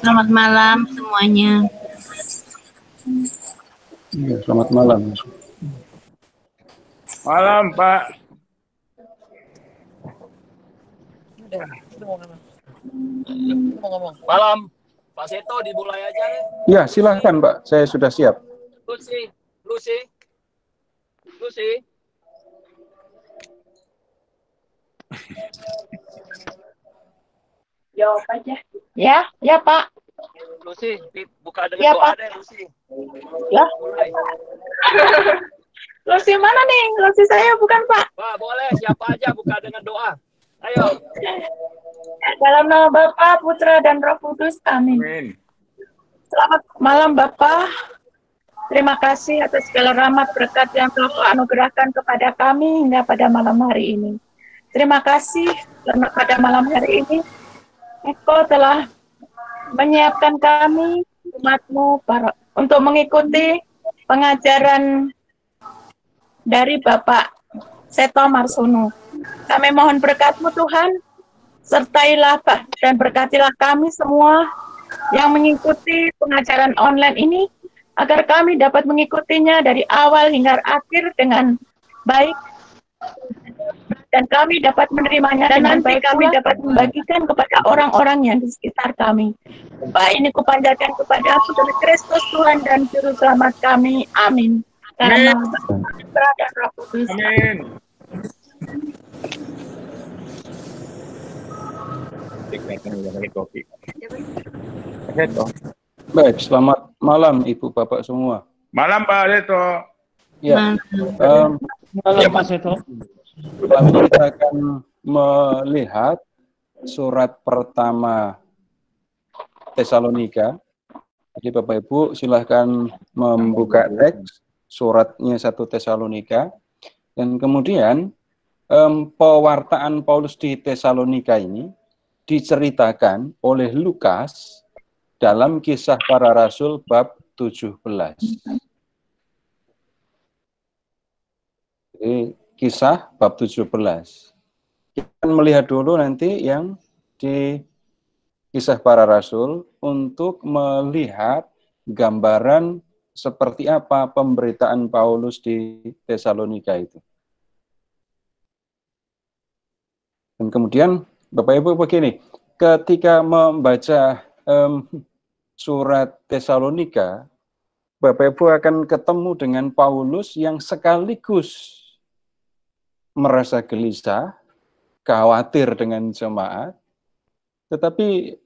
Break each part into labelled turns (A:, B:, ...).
A: Selamat malam semuanya.
B: Iya, selamat malam.
C: Malam Pak. Malam Pak Seto dimulai aja nih. Ya
B: iya, silahkan Pak, saya sudah siap.
A: Lucy, Lucy, Lucy.
D: Jawab aja. Ya, ya Pak. Lucy, buka dengan ya, doa Pak. deh Lucy. Ya. Lucy mana nih? Lucy saya bukan Pak. Pak,
C: boleh siapa aja buka dengan doa. Ayo.
D: Dalam nama Bapa, Putra dan Roh Kudus. Amin. Amin. Selamat malam Bapak. Terima kasih atas segala rahmat berkat yang telah anugerahkan kepada kami hingga pada malam hari ini. Terima kasih karena pada malam hari ini Eko telah menyiapkan kami umatmu para, untuk mengikuti pengajaran dari Bapak Seto Marsono. Kami mohon berkatmu Tuhan, sertailah Pak dan berkatilah kami semua yang mengikuti pengajaran online ini agar kami dapat mengikutinya dari awal hingga akhir dengan baik dan kami dapat menerimanya dan nanti kami dapat membagikan kepada orang-orang yang di sekitar kami. Doa ini kupanjatkan kepada Tuhan Kristus Tuhan dan Juru Selamat kami. Amin. Karena dan
C: Amin.
B: Baik, selamat malam Ibu Bapak semua.
C: Malam Pak Leto.
B: Ya. Um,
C: malam Pak Seto.
B: Malam kita akan melihat surat pertama Tesalonika. Jadi Bapak Ibu silahkan membuka teks suratnya satu Tesalonika. Dan kemudian um, pewartaan Paulus di Tesalonika ini diceritakan oleh Lukas dalam kisah para rasul bab 17. Jadi kisah bab 17. Kita akan melihat dulu nanti yang di kisah para rasul untuk melihat gambaran seperti apa pemberitaan Paulus di Tesalonika itu. Dan kemudian Bapak Ibu begini, ketika membaca um, surat Tesalonika, Bapak Ibu akan ketemu dengan Paulus yang sekaligus merasa gelisah, khawatir dengan jemaat, tetapi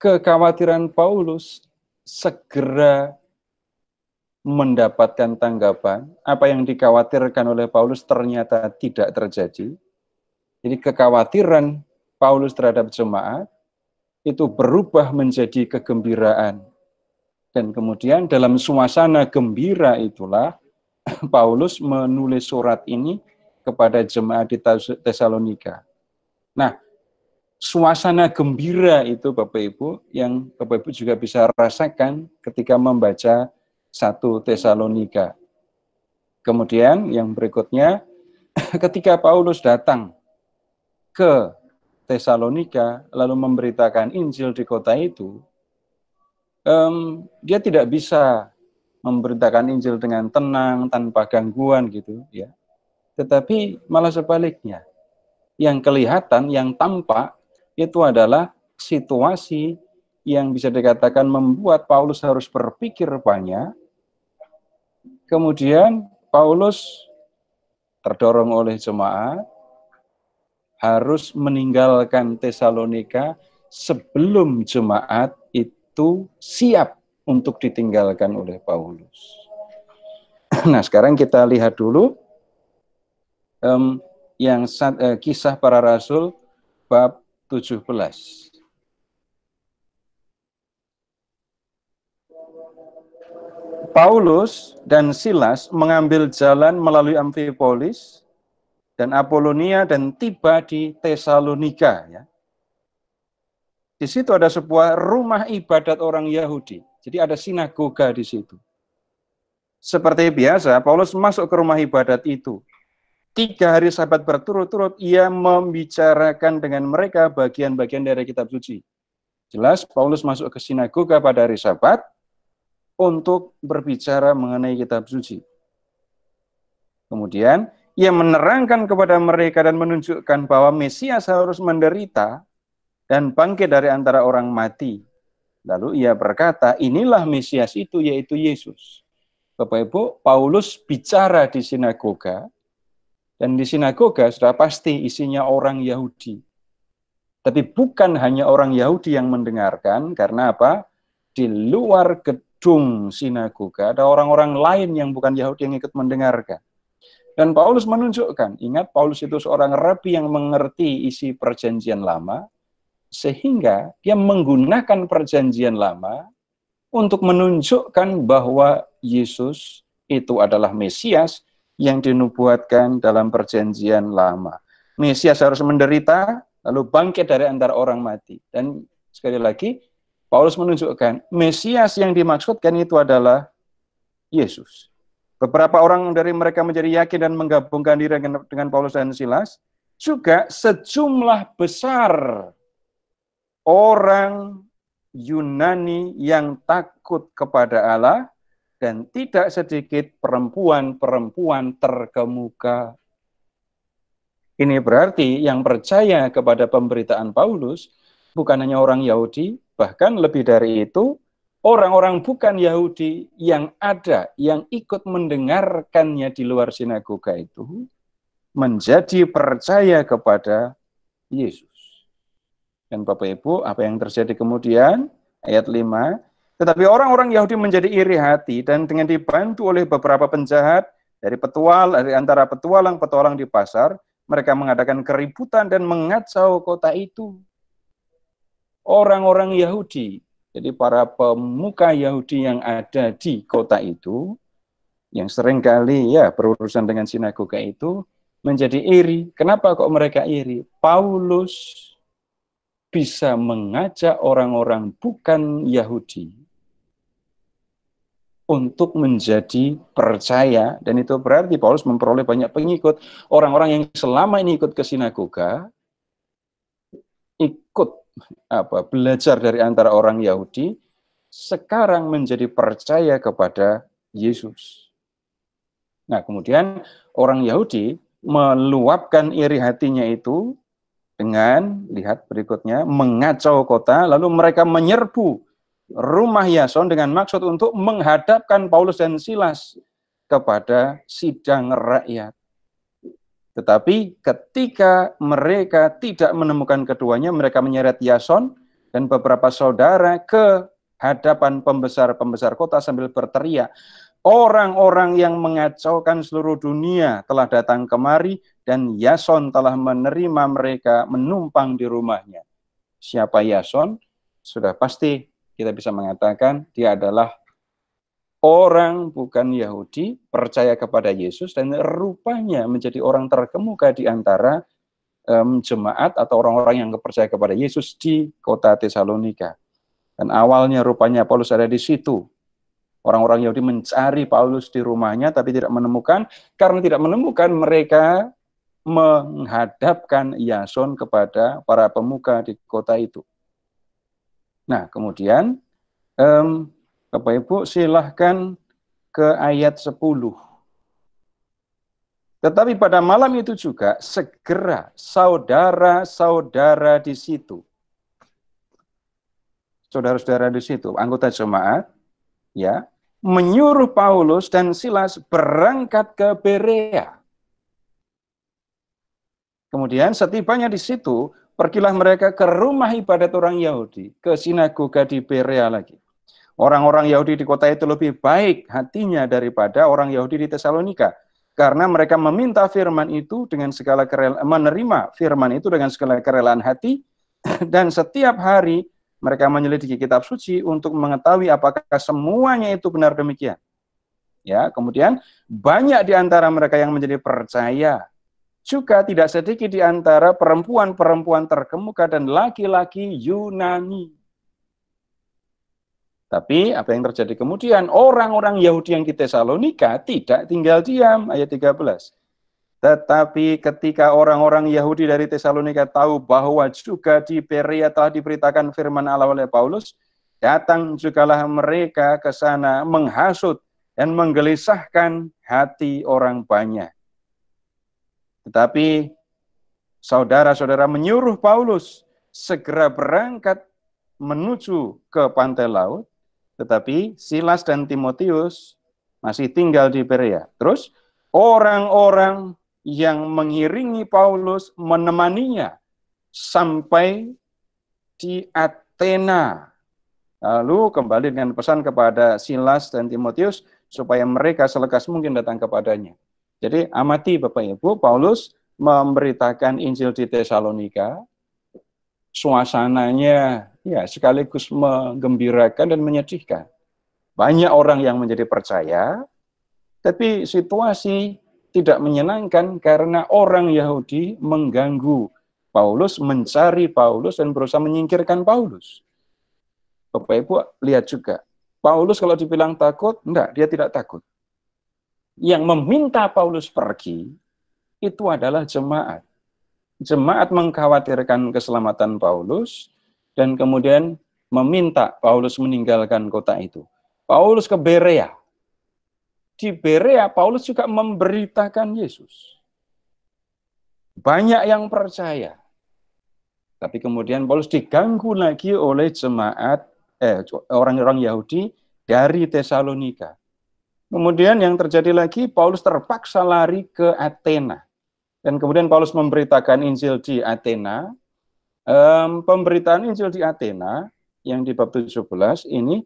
B: kekhawatiran Paulus segera mendapatkan tanggapan, apa yang dikhawatirkan oleh Paulus ternyata tidak terjadi. Jadi kekhawatiran Paulus terhadap jemaat itu berubah menjadi kegembiraan. Dan kemudian dalam suasana gembira itulah Paulus menulis surat ini kepada jemaat di Tesalonika. Nah, suasana gembira itu Bapak Ibu yang Bapak Ibu juga bisa rasakan ketika membaca satu Tesalonika. Kemudian yang berikutnya ketika Paulus datang ke Tesalonika lalu memberitakan Injil di kota itu, um, dia tidak bisa memberitakan Injil dengan tenang tanpa gangguan gitu ya tetapi malah sebaliknya. Yang kelihatan, yang tampak itu adalah situasi yang bisa dikatakan membuat Paulus harus berpikir banyak. Kemudian Paulus terdorong oleh jemaat harus meninggalkan Tesalonika sebelum jemaat itu siap untuk ditinggalkan oleh Paulus. Nah, sekarang kita lihat dulu um, yang sat, uh, eh, kisah para rasul bab 17. Paulus dan Silas mengambil jalan melalui Amphipolis dan Apolonia dan tiba di Tesalonika ya. Di situ ada sebuah rumah ibadat orang Yahudi. Jadi ada sinagoga di situ. Seperti biasa Paulus masuk ke rumah ibadat itu tiga hari sabat berturut-turut ia membicarakan dengan mereka bagian-bagian dari kitab suci. Jelas Paulus masuk ke sinagoga pada hari sabat untuk berbicara mengenai kitab suci. Kemudian ia menerangkan kepada mereka dan menunjukkan bahwa Mesias harus menderita dan bangkit dari antara orang mati. Lalu ia berkata, inilah Mesias itu yaitu Yesus. Bapak Ibu, Paulus bicara di sinagoga dan di sinagoga sudah pasti isinya orang Yahudi. Tapi bukan hanya orang Yahudi yang mendengarkan, karena apa? Di luar gedung sinagoga ada orang-orang lain yang bukan Yahudi yang ikut mendengarkan. Dan Paulus menunjukkan, ingat Paulus itu seorang rabi yang mengerti isi perjanjian lama, sehingga dia menggunakan perjanjian lama untuk menunjukkan bahwa Yesus itu adalah Mesias yang dinubuatkan dalam perjanjian lama. Mesias harus menderita, lalu bangkit dari antara orang mati. Dan sekali lagi, Paulus menunjukkan Mesias yang dimaksudkan itu adalah Yesus. Beberapa orang dari mereka menjadi yakin dan menggabungkan diri dengan Paulus dan Silas. Juga sejumlah besar orang Yunani yang takut kepada Allah dan tidak sedikit perempuan-perempuan terkemuka. Ini berarti yang percaya kepada pemberitaan Paulus bukan hanya orang Yahudi, bahkan lebih dari itu, orang-orang bukan Yahudi yang ada, yang ikut mendengarkannya di luar sinagoga itu, menjadi percaya kepada Yesus. Dan Bapak Ibu, apa yang terjadi kemudian? Ayat 5, tetapi orang-orang Yahudi menjadi iri hati dan dengan dibantu oleh beberapa penjahat dari petual dari antara petualang-petualang di pasar, mereka mengadakan keributan dan mengacau kota itu. Orang-orang Yahudi, jadi para pemuka Yahudi yang ada di kota itu, yang seringkali ya berurusan dengan sinagoga itu, menjadi iri. Kenapa kok mereka iri? Paulus bisa mengajak orang-orang bukan Yahudi untuk menjadi percaya dan itu berarti Paulus memperoleh banyak pengikut orang-orang yang selama ini ikut ke sinagoga ikut apa belajar dari antara orang Yahudi sekarang menjadi percaya kepada Yesus. Nah, kemudian orang Yahudi meluapkan iri hatinya itu dengan lihat berikutnya mengacau kota lalu mereka menyerbu rumah Yason dengan maksud untuk menghadapkan Paulus dan Silas kepada sidang rakyat. Tetapi ketika mereka tidak menemukan keduanya, mereka menyeret Yason dan beberapa saudara ke hadapan pembesar-pembesar kota sambil berteriak, Orang-orang yang mengacaukan seluruh dunia telah datang kemari dan Yason telah menerima mereka menumpang di rumahnya. Siapa Yason? Sudah pasti kita bisa mengatakan dia adalah orang bukan Yahudi percaya kepada Yesus dan rupanya menjadi orang terkemuka di antara um, jemaat atau orang-orang yang percaya kepada Yesus di kota Tesalonika. Dan awalnya rupanya Paulus ada di situ, Orang-orang Yahudi mencari Paulus di rumahnya tapi tidak menemukan. Karena tidak menemukan mereka menghadapkan Yason kepada para pemuka di kota itu. Nah kemudian um, Bapak Ibu silahkan ke ayat 10. Tetapi pada malam itu juga segera saudara-saudara di situ. Saudara-saudara di situ, anggota jemaat, ya, menyuruh Paulus dan Silas berangkat ke Berea. Kemudian setibanya di situ, pergilah mereka ke rumah ibadat orang Yahudi, ke sinagoga di Berea lagi. Orang-orang Yahudi di kota itu lebih baik hatinya daripada orang Yahudi di Tesalonika karena mereka meminta firman itu dengan segala kerela, menerima firman itu dengan segala kerelaan hati dan setiap hari mereka menyelidiki kitab suci untuk mengetahui apakah semuanya itu benar demikian. Ya, kemudian banyak di antara mereka yang menjadi percaya. Juga tidak sedikit di antara perempuan-perempuan terkemuka dan laki-laki Yunani. Tapi apa yang terjadi kemudian? Orang-orang Yahudi yang di Tesalonika tidak tinggal diam, ayat 13. Tetapi ketika orang-orang Yahudi dari Tesalonika tahu bahwa juga di Berea telah diberitakan firman Allah oleh Paulus, datang jugalah mereka ke sana menghasut dan menggelisahkan hati orang banyak. Tetapi saudara-saudara menyuruh Paulus segera berangkat menuju ke pantai laut, tetapi Silas dan Timotius masih tinggal di Berea. Terus orang-orang yang mengiringi Paulus menemaninya sampai di Athena. Lalu kembali dengan pesan kepada Silas dan Timotius supaya mereka selekas mungkin datang kepadanya. Jadi amati Bapak Ibu, Paulus memberitakan Injil di Tesalonika. Suasananya ya sekaligus menggembirakan dan menyedihkan. Banyak orang yang menjadi percaya, tapi situasi tidak menyenangkan karena orang Yahudi mengganggu Paulus, mencari Paulus dan berusaha menyingkirkan Paulus. Bapak Ibu lihat juga, Paulus kalau dibilang takut, enggak, dia tidak takut. Yang meminta Paulus pergi itu adalah jemaat. Jemaat mengkhawatirkan keselamatan Paulus dan kemudian meminta Paulus meninggalkan kota itu. Paulus ke Berea, di Berea Paulus juga memberitakan Yesus. Banyak yang percaya. Tapi kemudian Paulus diganggu lagi oleh jemaat eh orang-orang Yahudi dari Tesalonika. Kemudian yang terjadi lagi Paulus terpaksa lari ke Athena. Dan kemudian Paulus memberitakan Injil di Athena. pemberitaan Injil di Athena yang di bab 17 ini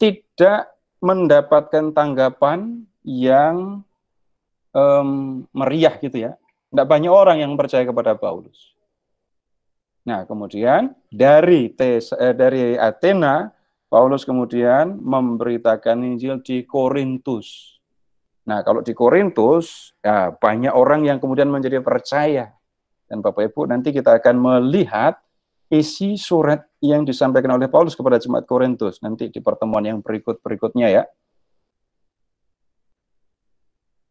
B: tidak mendapatkan tanggapan yang um, meriah gitu ya. Tidak banyak orang yang percaya kepada Paulus. Nah, kemudian dari tes, eh, dari Athena, Paulus kemudian memberitakan Injil di Korintus. Nah, kalau di Korintus, ya, banyak orang yang kemudian menjadi percaya. Dan Bapak Ibu, nanti kita akan melihat isi surat yang disampaikan oleh Paulus kepada jemaat Korintus nanti di pertemuan yang berikut-berikutnya ya.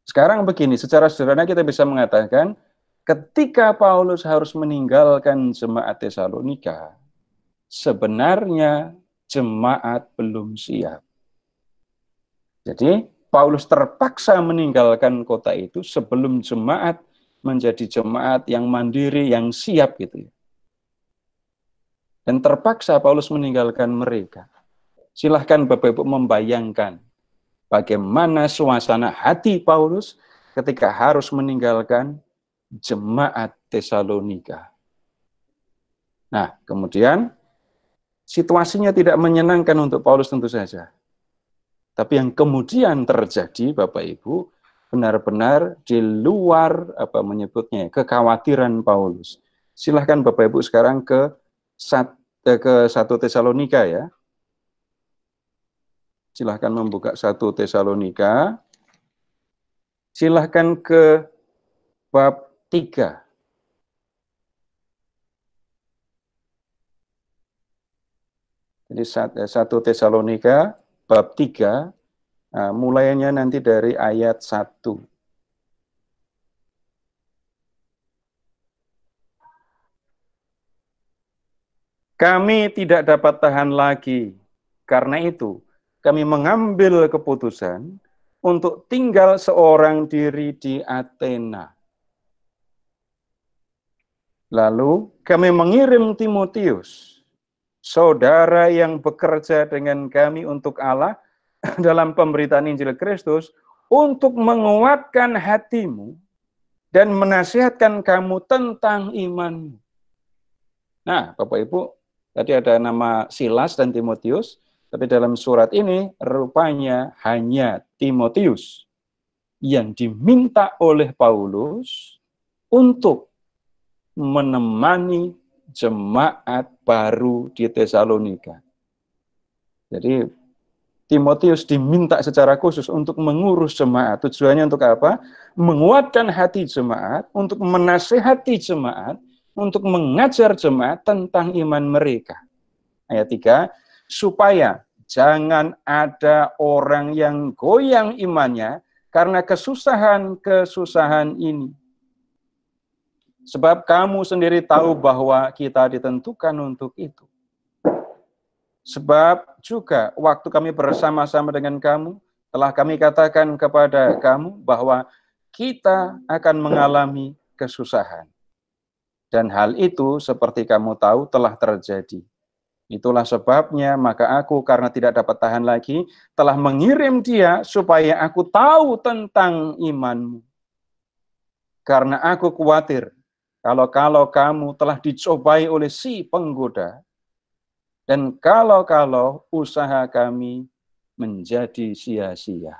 B: Sekarang begini, secara sederhana kita bisa mengatakan ketika Paulus harus meninggalkan jemaat Tesalonika, sebenarnya jemaat belum siap. Jadi Paulus terpaksa meninggalkan kota itu sebelum jemaat menjadi jemaat yang mandiri, yang siap gitu ya. Dan terpaksa Paulus meninggalkan mereka. Silahkan Bapak-Ibu membayangkan bagaimana suasana hati Paulus ketika harus meninggalkan jemaat Tesalonika. Nah, kemudian situasinya tidak menyenangkan untuk Paulus tentu saja. Tapi yang kemudian terjadi, Bapak Ibu, benar-benar di luar apa menyebutnya ya, kekhawatiran Paulus. Silahkan Bapak Ibu sekarang ke 1 ke satu Tesalonika ya. Silahkan membuka satu Tesalonika. Silahkan ke bab tiga Jadi eh, satu Tesalonika bab tiga nah, mulainya nanti dari ayat satu Kami tidak dapat tahan lagi. Karena itu, kami mengambil keputusan untuk tinggal seorang diri di Athena. Lalu kami mengirim Timotius, saudara yang bekerja dengan kami untuk Allah dalam pemberitaan Injil Kristus, untuk menguatkan hatimu dan menasihatkan kamu tentang imanmu. Nah, Bapak Ibu, Tadi ada nama Silas dan Timotius, tapi dalam surat ini rupanya hanya Timotius yang diminta oleh Paulus untuk menemani jemaat baru di Tesalonika. Jadi Timotius diminta secara khusus untuk mengurus jemaat. Tujuannya untuk apa? Menguatkan hati jemaat, untuk menasehati jemaat, untuk mengajar jemaat tentang iman mereka. Ayat 3, supaya jangan ada orang yang goyang imannya karena kesusahan-kesusahan ini. Sebab kamu sendiri tahu bahwa kita ditentukan untuk itu. Sebab juga waktu kami bersama-sama dengan kamu, telah kami katakan kepada kamu bahwa kita akan mengalami kesusahan. Dan hal itu seperti kamu tahu telah terjadi. Itulah sebabnya maka aku karena tidak dapat tahan lagi telah mengirim dia supaya aku tahu tentang imanmu. Karena aku khawatir kalau-kalau kamu telah dicobai oleh si penggoda dan kalau-kalau usaha kami menjadi sia-sia.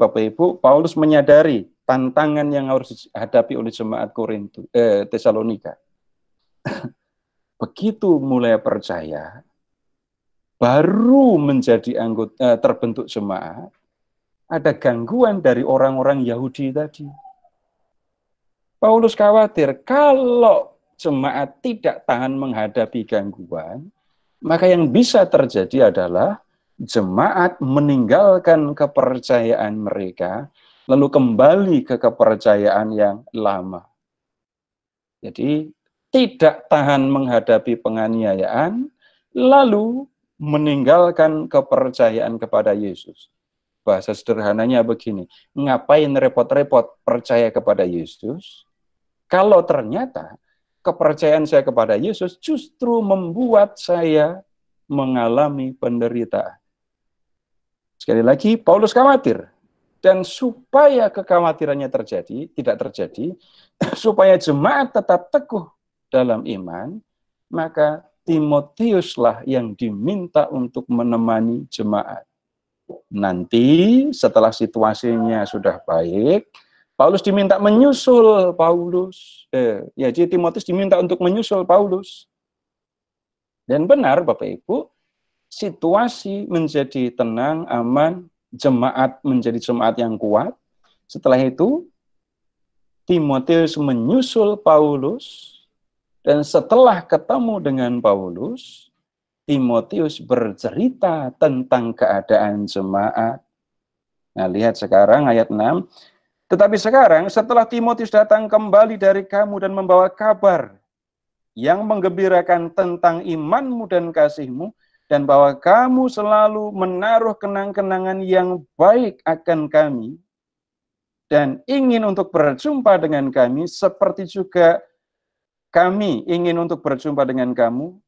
B: Bapak Ibu, Paulus menyadari tantangan yang harus dihadapi oleh jemaat Korintus eh, Tesalonika. Begitu mulai percaya, baru menjadi anggota eh, terbentuk jemaat, ada gangguan dari orang-orang Yahudi tadi. Paulus khawatir kalau jemaat tidak tahan menghadapi gangguan, maka yang bisa terjadi adalah jemaat meninggalkan kepercayaan mereka lalu kembali ke kepercayaan yang lama. Jadi tidak tahan menghadapi penganiayaan, lalu meninggalkan kepercayaan kepada Yesus. Bahasa sederhananya begini, ngapain repot-repot percaya kepada Yesus, kalau ternyata kepercayaan saya kepada Yesus justru membuat saya mengalami penderitaan. Sekali lagi, Paulus khawatir dan supaya kekhawatirannya terjadi, tidak terjadi, supaya jemaat tetap teguh dalam iman, maka Timotiuslah yang diminta untuk menemani jemaat. Nanti setelah situasinya sudah baik, Paulus diminta menyusul Paulus. Eh, ya, jadi Timotius diminta untuk menyusul Paulus. Dan benar Bapak Ibu, situasi menjadi tenang, aman, jemaat menjadi jemaat yang kuat. Setelah itu Timotius menyusul Paulus dan setelah ketemu dengan Paulus, Timotius bercerita tentang keadaan jemaat. Nah, lihat sekarang ayat 6. Tetapi sekarang setelah Timotius datang kembali dari kamu dan membawa kabar yang menggembirakan tentang imanmu dan kasihmu, dan bahwa kamu selalu menaruh kenang-kenangan yang baik akan kami dan ingin untuk berjumpa dengan kami seperti juga kami ingin untuk berjumpa dengan kamu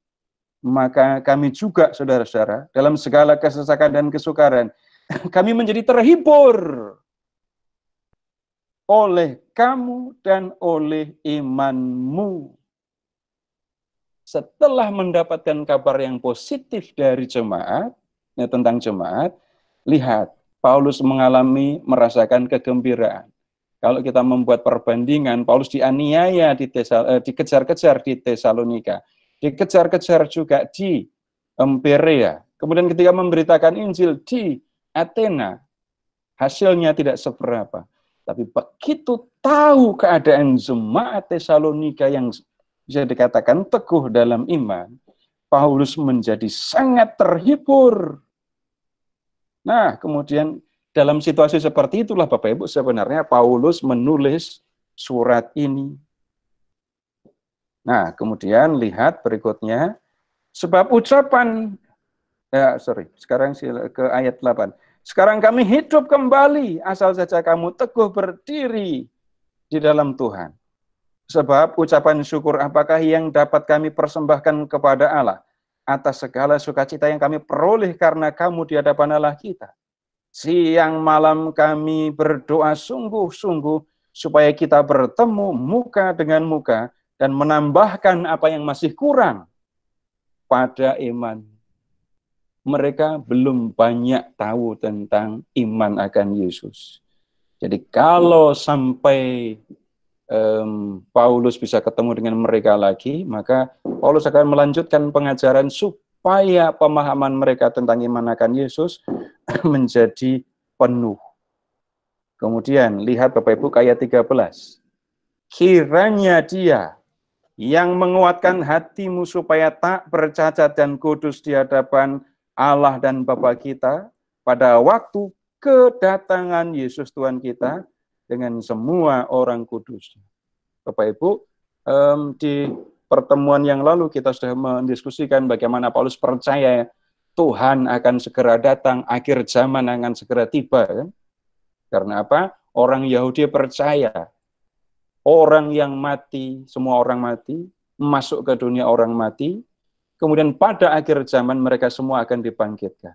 B: maka kami juga saudara-saudara dalam segala kesesakan dan kesukaran kami menjadi terhibur oleh kamu dan oleh imanmu setelah mendapatkan kabar yang positif dari jemaat, ya tentang jemaat, lihat Paulus mengalami merasakan kegembiraan. Kalau kita membuat perbandingan, Paulus dianiaya di Tesal, eh, dikejar-kejar di Tesalonika, dikejar-kejar juga di Emperia. Kemudian ketika memberitakan Injil di Athena, hasilnya tidak seberapa. Tapi begitu tahu keadaan jemaat Tesalonika yang bisa dikatakan teguh dalam iman, Paulus menjadi sangat terhibur. Nah, kemudian dalam situasi seperti itulah Bapak Ibu sebenarnya Paulus menulis surat ini. Nah, kemudian lihat berikutnya sebab ucapan ya sorry, sekarang ke ayat 8. Sekarang kami hidup kembali asal saja kamu teguh berdiri di dalam Tuhan. Sebab ucapan syukur apakah yang dapat kami persembahkan kepada Allah atas segala sukacita yang kami peroleh karena kamu di hadapan Allah kita. Siang malam kami berdoa sungguh-sungguh supaya kita bertemu muka dengan muka dan menambahkan apa yang masih kurang pada iman. Mereka belum banyak tahu tentang iman akan Yesus. Jadi kalau sampai um, Paulus bisa ketemu dengan mereka lagi, maka Paulus akan melanjutkan pengajaran supaya pemahaman mereka tentang iman akan Yesus menjadi penuh. Kemudian lihat Bapak Ibu ayat 13. Kiranya dia yang menguatkan hatimu supaya tak bercacat dan kudus di hadapan Allah dan Bapa kita pada waktu kedatangan Yesus Tuhan kita dengan semua orang kudus. Bapak Ibu, um, di pertemuan yang lalu kita sudah mendiskusikan bagaimana Paulus percaya Tuhan akan segera datang, akhir zaman akan segera tiba. Kan? Karena apa? Orang Yahudi percaya orang yang mati, semua orang mati, masuk ke dunia orang mati, kemudian pada akhir zaman mereka semua akan dibangkitkan.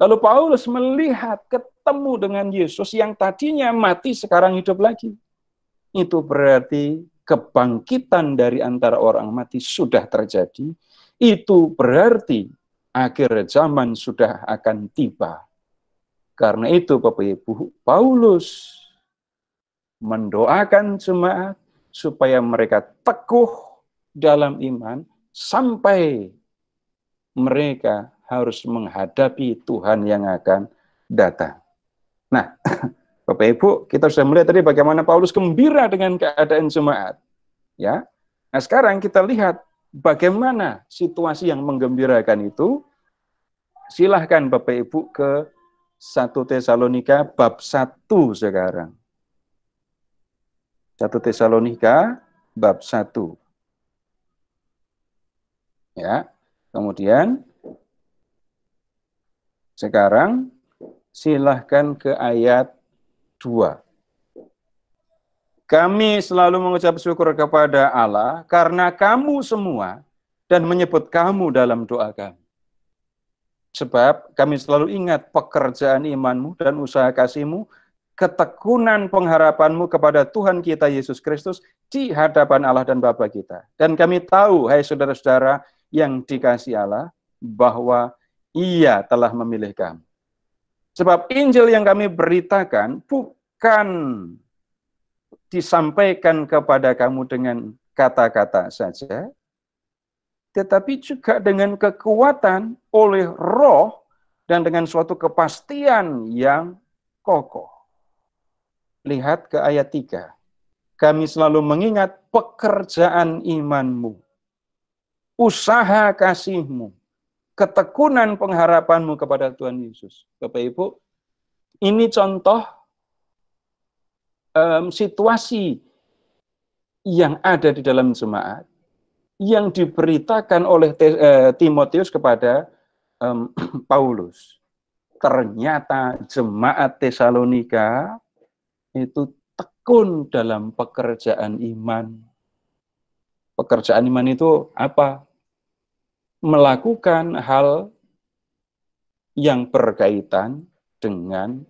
B: Lalu Paulus melihat, ke bertemu dengan Yesus yang tadinya mati sekarang hidup lagi. Itu berarti kebangkitan dari antara orang mati sudah terjadi. Itu berarti akhir zaman sudah akan tiba. Karena itu Bapak Ibu, Paulus mendoakan jemaat supaya mereka teguh dalam iman sampai mereka harus menghadapi Tuhan yang akan datang. Nah, Bapak Ibu, kita sudah melihat tadi bagaimana Paulus gembira dengan keadaan jemaat. Ya. Nah, sekarang kita lihat bagaimana situasi yang menggembirakan itu. Silahkan Bapak Ibu ke 1 Tesalonika bab 1 sekarang. 1 Tesalonika bab 1. Ya. Kemudian sekarang silahkan ke ayat 2. Kami selalu mengucap syukur kepada Allah karena kamu semua dan menyebut kamu dalam doa kami. Sebab kami selalu ingat pekerjaan imanmu dan usaha kasihmu, ketekunan pengharapanmu kepada Tuhan kita Yesus Kristus di hadapan Allah dan Bapa kita. Dan kami tahu, hai saudara-saudara yang dikasih Allah, bahwa ia telah memilih kamu Sebab Injil yang kami beritakan bukan disampaikan kepada kamu dengan kata-kata saja, tetapi juga dengan kekuatan oleh roh dan dengan suatu kepastian yang kokoh. Lihat ke ayat 3. Kami selalu mengingat pekerjaan imanmu, usaha kasihmu, ketekunan pengharapanmu kepada Tuhan Yesus. Bapak Ibu, ini contoh um, situasi yang ada di dalam jemaat yang diberitakan oleh eh, Timotius kepada um, Paulus. Ternyata jemaat Tesalonika itu tekun dalam pekerjaan iman. Pekerjaan iman itu apa? melakukan hal yang berkaitan dengan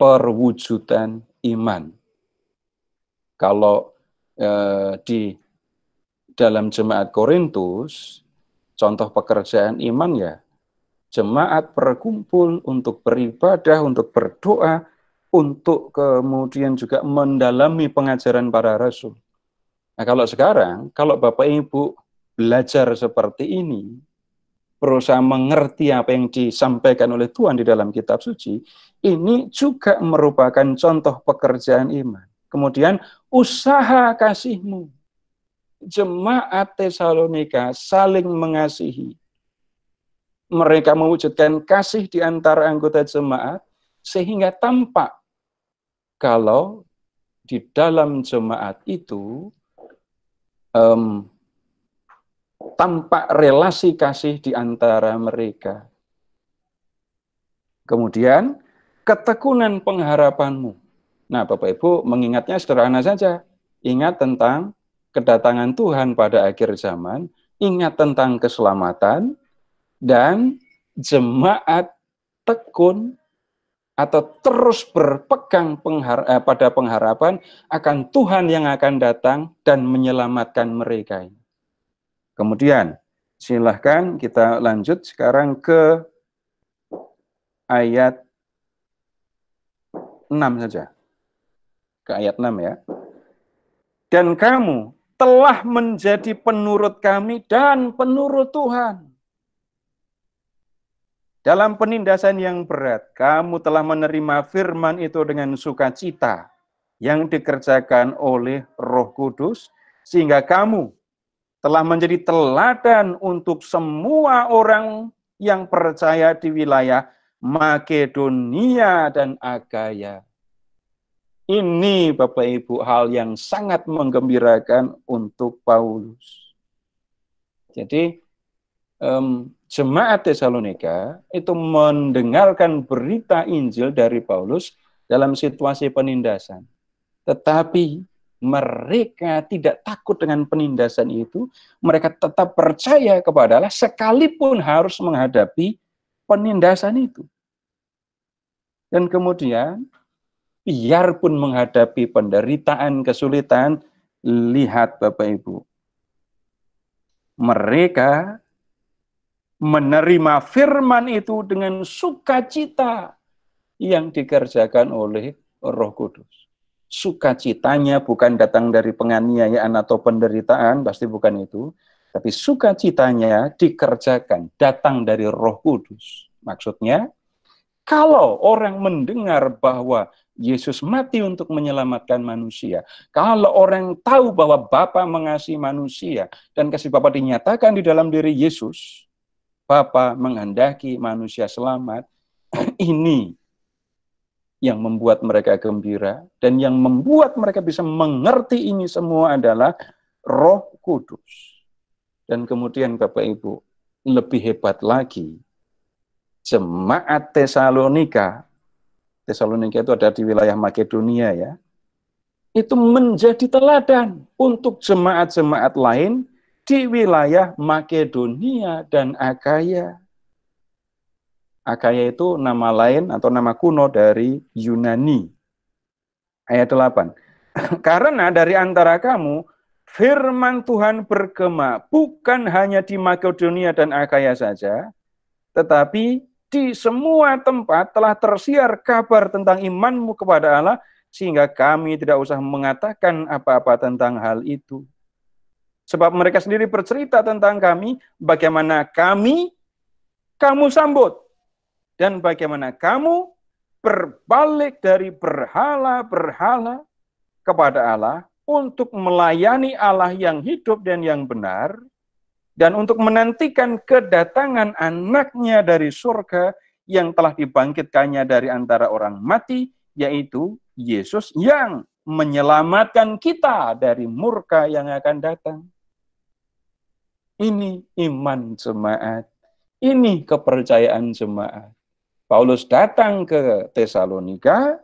B: perwujudan iman. Kalau eh, di dalam jemaat Korintus, contoh pekerjaan iman ya, jemaat berkumpul untuk beribadah, untuk berdoa, untuk kemudian juga mendalami pengajaran para rasul. Nah, kalau sekarang, kalau Bapak Ibu belajar seperti ini, berusaha mengerti apa yang disampaikan oleh Tuhan di dalam kitab suci, ini juga merupakan contoh pekerjaan iman. Kemudian usaha kasihmu. Jemaat Tesalonika saling mengasihi. Mereka mewujudkan kasih di antara anggota jemaat sehingga tampak kalau di dalam jemaat itu um, tampak relasi kasih di antara mereka. Kemudian, ketekunan pengharapanmu. Nah, Bapak Ibu, mengingatnya sederhana saja. Ingat tentang kedatangan Tuhan pada akhir zaman, ingat tentang keselamatan, dan jemaat tekun atau terus berpegang penghar eh, pada pengharapan akan Tuhan yang akan datang dan menyelamatkan mereka ini. Kemudian silahkan kita lanjut sekarang ke ayat 6 saja. Ke ayat 6 ya. Dan kamu telah menjadi penurut kami dan penurut Tuhan. Dalam penindasan yang berat, kamu telah menerima firman itu dengan sukacita yang dikerjakan oleh Roh Kudus, sehingga kamu telah menjadi teladan untuk semua orang yang percaya di wilayah Makedonia dan Agaya. Ini Bapak Ibu hal yang sangat menggembirakan untuk Paulus. Jadi um, jemaat Tesalonika itu mendengarkan berita Injil dari Paulus dalam situasi penindasan. Tetapi mereka tidak takut dengan penindasan itu, mereka tetap percaya kepada Allah sekalipun harus menghadapi penindasan itu. Dan kemudian, biarpun menghadapi penderitaan, kesulitan, lihat Bapak Ibu, mereka menerima firman itu dengan sukacita yang dikerjakan oleh Roh Kudus sukacitanya bukan datang dari penganiayaan atau penderitaan, pasti bukan itu. Tapi sukacitanya dikerjakan, datang dari roh kudus. Maksudnya, kalau orang mendengar bahwa Yesus mati untuk menyelamatkan manusia, kalau orang tahu bahwa Bapa mengasihi manusia, dan kasih Bapa dinyatakan di dalam diri Yesus, Bapa menghendaki manusia selamat, ini yang membuat mereka gembira dan yang membuat mereka bisa mengerti ini semua adalah Roh Kudus. Dan kemudian Bapak Ibu, lebih hebat lagi jemaat Tesalonika. Tesalonika itu ada di wilayah Makedonia ya. Itu menjadi teladan untuk jemaat-jemaat lain di wilayah Makedonia dan Akaya. Akaya itu nama lain atau nama kuno dari Yunani. Ayat 8. Karena dari antara kamu firman Tuhan bergema bukan hanya di Makedonia dan Akaya saja, tetapi di semua tempat telah tersiar kabar tentang imanmu kepada Allah sehingga kami tidak usah mengatakan apa-apa tentang hal itu. Sebab mereka sendiri bercerita tentang kami, bagaimana kami kamu sambut dan bagaimana kamu berbalik dari berhala-berhala kepada Allah untuk melayani Allah yang hidup dan yang benar dan untuk menantikan kedatangan anaknya dari surga yang telah dibangkitkannya dari antara orang mati yaitu Yesus yang menyelamatkan kita dari murka yang akan datang. Ini iman jemaat. Ini kepercayaan jemaat. Paulus datang ke Tesalonika,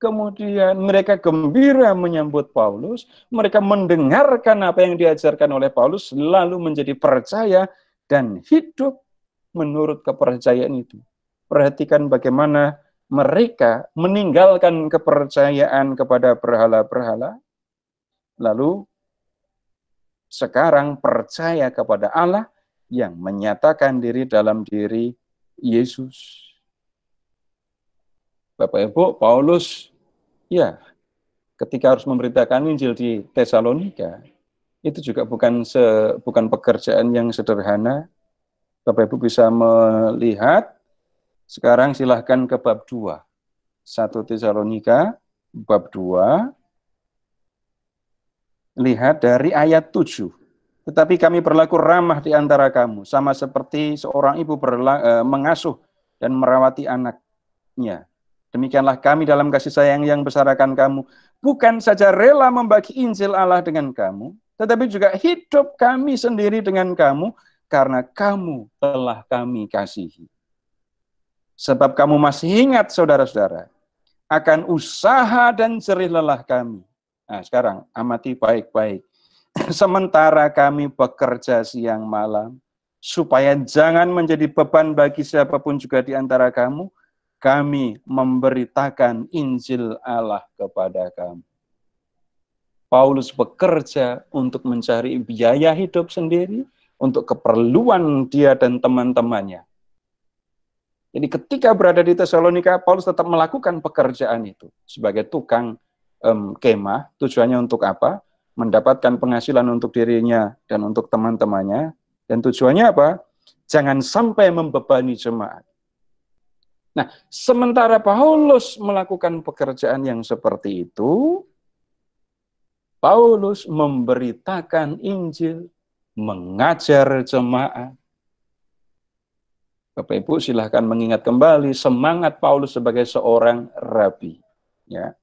B: kemudian mereka gembira menyambut Paulus, mereka mendengarkan apa yang diajarkan oleh Paulus, lalu menjadi percaya dan hidup menurut kepercayaan itu. Perhatikan bagaimana mereka meninggalkan kepercayaan kepada berhala-berhala, lalu sekarang percaya kepada Allah yang menyatakan diri dalam diri Yesus. Bapak Ibu, Paulus ya ketika harus memberitakan Injil di Tesalonika itu juga bukan se, bukan pekerjaan yang sederhana. Bapak Ibu bisa melihat sekarang silahkan ke bab 2. satu Tesalonika bab 2 lihat dari ayat 7. Tetapi kami berlaku ramah di antara kamu, sama seperti seorang ibu berla, e, mengasuh dan merawati anaknya. Demikianlah kami dalam kasih sayang yang besar akan kamu. Bukan saja rela membagi Injil Allah dengan kamu, tetapi juga hidup kami sendiri dengan kamu, karena kamu telah kami kasihi. Sebab kamu masih ingat, saudara-saudara, akan usaha dan jerih lelah kami. Nah, sekarang amati baik-baik. Sementara kami bekerja siang malam, supaya jangan menjadi beban bagi siapapun juga di antara kamu, kami memberitakan Injil Allah kepada kamu. Paulus bekerja untuk mencari biaya hidup sendiri, untuk keperluan dia dan teman-temannya. Jadi ketika berada di Tesalonika, Paulus tetap melakukan pekerjaan itu sebagai tukang um, kemah. Tujuannya untuk apa? Mendapatkan penghasilan untuk dirinya dan untuk teman-temannya. Dan tujuannya apa? Jangan sampai membebani jemaat Nah, sementara Paulus melakukan pekerjaan yang seperti itu, Paulus memberitakan Injil, mengajar jemaat. Bapak Ibu silahkan mengingat kembali semangat Paulus sebagai seorang rabi. Ya,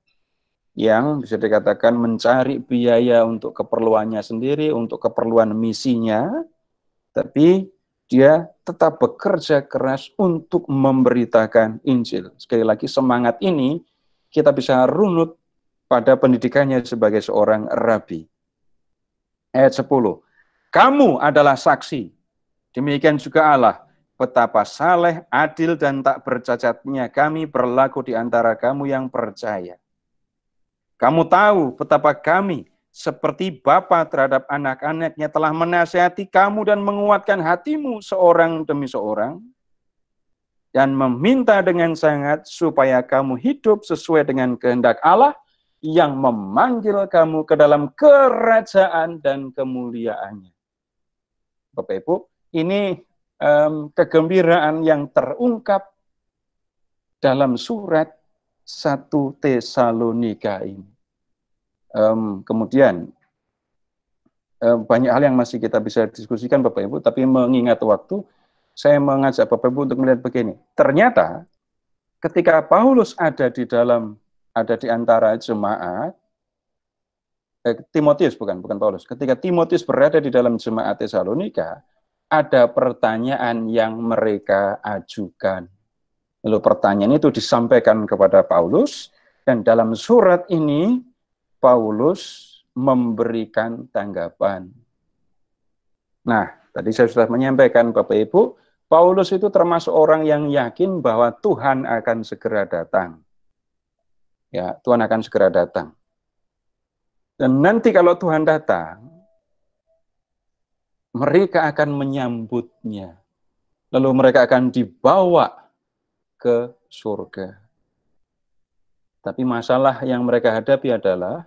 B: yang bisa dikatakan mencari biaya untuk keperluannya sendiri, untuk keperluan misinya, tapi dia tetap bekerja keras untuk memberitakan Injil. Sekali lagi semangat ini kita bisa runut pada pendidikannya sebagai seorang rabi. Ayat 10. Kamu adalah saksi. Demikian juga Allah. Betapa saleh, adil, dan tak bercacatnya kami berlaku di antara kamu yang percaya. Kamu tahu betapa kami seperti bapa terhadap anak-anaknya telah menasihati kamu dan menguatkan hatimu seorang demi seorang dan meminta dengan sangat supaya kamu hidup sesuai dengan kehendak Allah yang memanggil kamu ke dalam kerajaan dan kemuliaannya. Bapak Ibu, ini um, kegembiraan yang terungkap dalam surat 1 Tesalonika ini. Um, kemudian um, banyak hal yang masih kita bisa diskusikan Bapak Ibu, tapi mengingat waktu, saya mengajak Bapak Ibu untuk melihat begini. Ternyata ketika Paulus ada di dalam ada di antara jemaat eh, Timotius bukan bukan Paulus. Ketika Timotius berada di dalam jemaat Tesalonika, ada pertanyaan yang mereka ajukan. Lalu pertanyaan itu disampaikan kepada Paulus dan dalam surat ini Paulus memberikan tanggapan. Nah, tadi saya sudah menyampaikan Bapak Ibu, Paulus itu termasuk orang yang yakin bahwa Tuhan akan segera datang. Ya, Tuhan akan segera datang. Dan nanti kalau Tuhan datang, mereka akan menyambutnya. Lalu mereka akan dibawa ke surga. Tapi masalah yang mereka hadapi adalah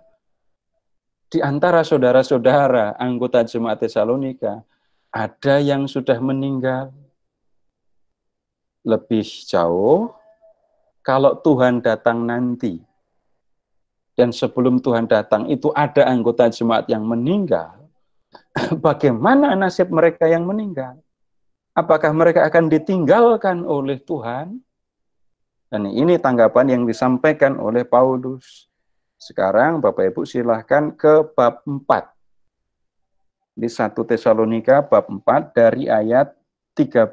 B: di antara saudara-saudara anggota jemaat Tesalonika ada yang sudah meninggal. Lebih jauh, kalau Tuhan datang nanti dan sebelum Tuhan datang itu ada anggota jemaat yang meninggal, bagaimana nasib mereka yang meninggal? Apakah mereka akan ditinggalkan oleh Tuhan? Dan ini tanggapan yang disampaikan oleh Paulus. Sekarang Bapak Ibu silahkan ke bab 4. Di 1 Tesalonika bab 4 dari ayat 13.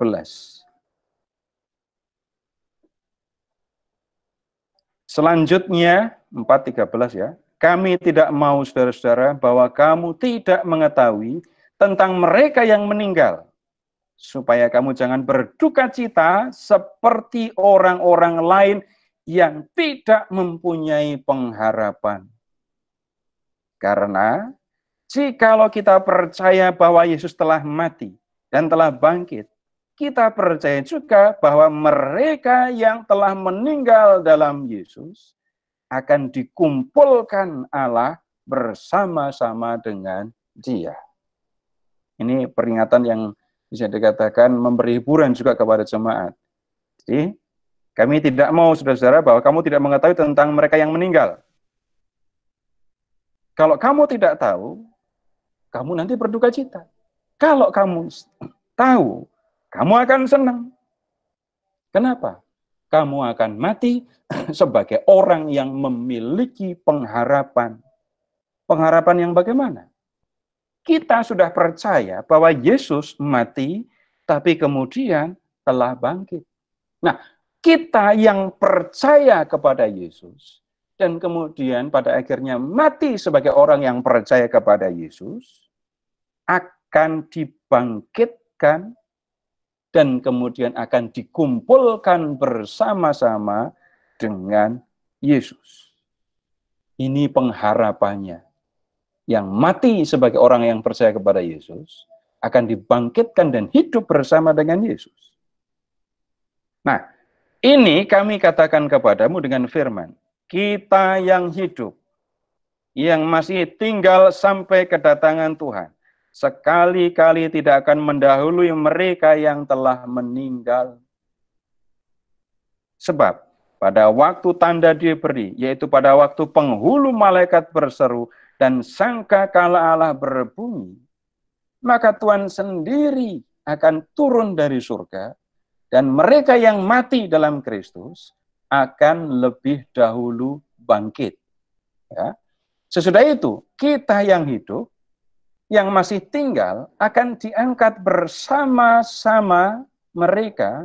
B: Selanjutnya 4.13 ya. Kami tidak mau saudara-saudara bahwa kamu tidak mengetahui tentang mereka yang meninggal supaya kamu jangan berduka cita seperti orang-orang lain yang tidak mempunyai pengharapan. Karena jikalau kita percaya bahwa Yesus telah mati dan telah bangkit, kita percaya juga bahwa mereka yang telah meninggal dalam Yesus akan dikumpulkan Allah bersama-sama dengan Dia. Ini peringatan yang bisa dikatakan memberi hiburan juga kepada jemaat. Jadi, kami tidak mau saudara-saudara bahwa kamu tidak mengetahui tentang mereka yang meninggal. Kalau kamu tidak tahu, kamu nanti berduka cita. Kalau kamu tahu, kamu akan senang. Kenapa? Kamu akan mati sebagai orang yang memiliki pengharapan. Pengharapan yang bagaimana? kita sudah percaya bahwa Yesus mati, tapi kemudian telah bangkit. Nah, kita yang percaya kepada Yesus, dan kemudian pada akhirnya mati sebagai orang yang percaya kepada Yesus, akan dibangkitkan dan kemudian akan dikumpulkan bersama-sama dengan Yesus. Ini pengharapannya yang mati sebagai orang yang percaya kepada Yesus akan dibangkitkan dan hidup bersama dengan Yesus. Nah, ini kami katakan kepadamu dengan firman, kita yang hidup, yang masih tinggal sampai kedatangan Tuhan, sekali-kali tidak akan mendahului mereka yang telah meninggal. Sebab pada waktu tanda diberi, yaitu pada waktu penghulu malaikat berseru, dan sangka kala Allah berbunyi, maka Tuhan sendiri akan turun dari surga dan mereka yang mati dalam Kristus akan lebih dahulu bangkit. Ya. Sesudah itu, kita yang hidup, yang masih tinggal, akan diangkat bersama-sama mereka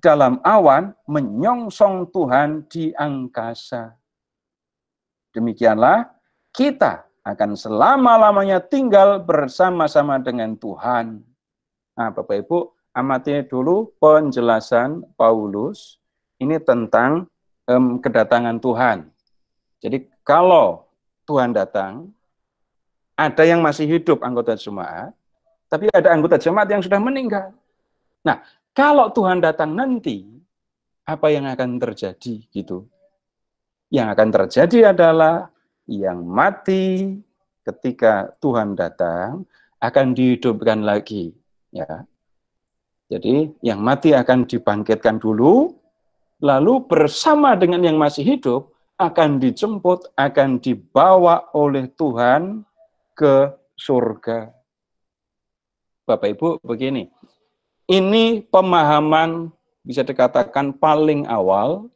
B: dalam awan menyongsong Tuhan di angkasa. Demikianlah kita akan selama-lamanya tinggal bersama-sama dengan Tuhan. Nah, Bapak Ibu, amati dulu penjelasan Paulus ini tentang um, kedatangan Tuhan. Jadi kalau Tuhan datang, ada yang masih hidup anggota jemaat, tapi ada anggota jemaat yang sudah meninggal. Nah, kalau Tuhan datang nanti, apa yang akan terjadi gitu? Yang akan terjadi adalah yang mati ketika Tuhan datang akan dihidupkan lagi ya jadi yang mati akan dibangkitkan dulu lalu bersama dengan yang masih hidup akan dijemput akan dibawa oleh Tuhan ke surga Bapak Ibu begini ini pemahaman bisa dikatakan paling awal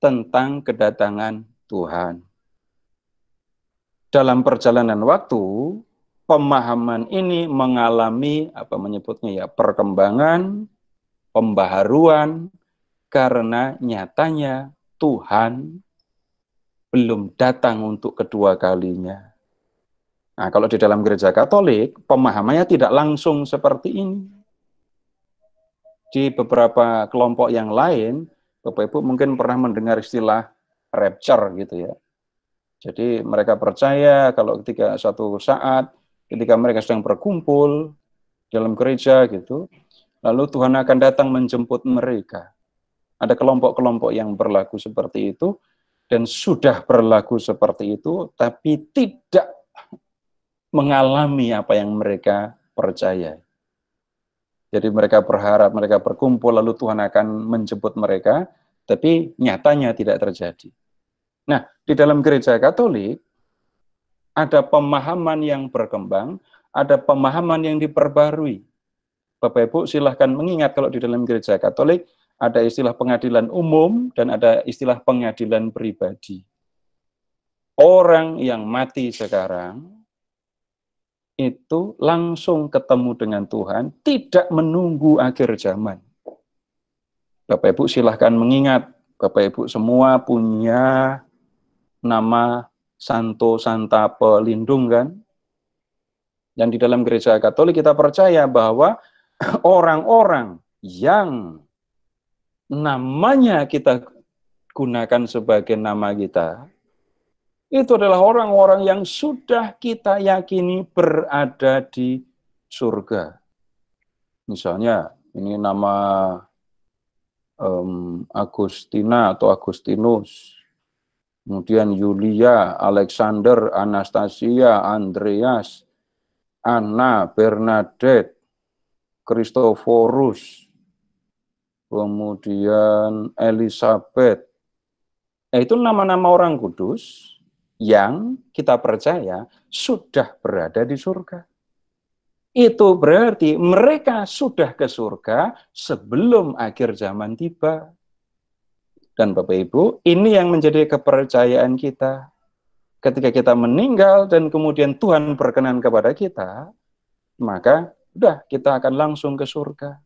B: tentang kedatangan Tuhan dalam perjalanan waktu pemahaman ini mengalami apa menyebutnya ya perkembangan, pembaharuan karena nyatanya Tuhan belum datang untuk kedua kalinya. Nah, kalau di dalam gereja Katolik, pemahamannya tidak langsung seperti ini. Di beberapa kelompok yang lain, Bapak Ibu mungkin pernah mendengar istilah rapture gitu ya. Jadi mereka percaya kalau ketika suatu saat ketika mereka sedang berkumpul dalam gereja gitu, lalu Tuhan akan datang menjemput mereka. Ada kelompok-kelompok yang berlaku seperti itu dan sudah berlaku seperti itu tapi tidak mengalami apa yang mereka percaya. Jadi mereka berharap mereka berkumpul lalu Tuhan akan menjemput mereka, tapi nyatanya tidak terjadi. Nah, di dalam gereja Katolik ada pemahaman yang berkembang, ada pemahaman yang diperbarui. Bapak Ibu silahkan mengingat kalau di dalam gereja Katolik ada istilah pengadilan umum dan ada istilah pengadilan pribadi. Orang yang mati sekarang itu langsung ketemu dengan Tuhan, tidak menunggu akhir zaman. Bapak Ibu silahkan mengingat, Bapak Ibu semua punya nama santo santa pelindung kan. Dan di dalam gereja Katolik kita percaya bahwa orang-orang yang namanya kita gunakan sebagai nama kita itu adalah orang-orang yang sudah kita yakini berada di surga. Misalnya ini nama um, Agustina atau Agustinus kemudian Yulia, Alexander, Anastasia, Andreas, Anna, Bernadette, Christophorus, kemudian Elizabeth. Eh, itu nama-nama orang kudus yang kita percaya sudah berada di surga. Itu berarti mereka sudah ke surga sebelum akhir zaman tiba dan Bapak Ibu, ini yang menjadi kepercayaan kita. Ketika kita meninggal dan kemudian Tuhan berkenan kepada kita, maka udah kita akan langsung ke surga.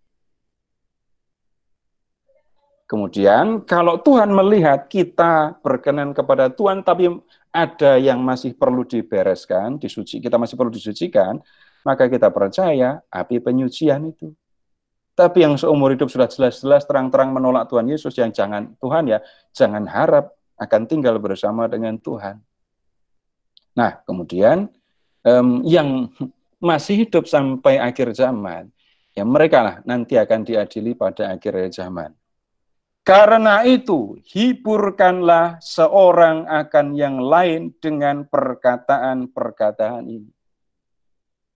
B: Kemudian kalau Tuhan melihat kita berkenan kepada Tuhan tapi ada yang masih perlu dibereskan, disuci, kita masih perlu disucikan, maka kita percaya api penyucian itu. Tapi yang seumur hidup sudah jelas-jelas terang-terang menolak Tuhan Yesus yang jangan Tuhan ya, jangan harap akan tinggal bersama dengan Tuhan. Nah, kemudian um, yang masih hidup sampai akhir zaman, ya mereka lah nanti akan diadili pada akhir zaman. Karena itu, hiburkanlah seorang akan yang lain dengan perkataan-perkataan ini.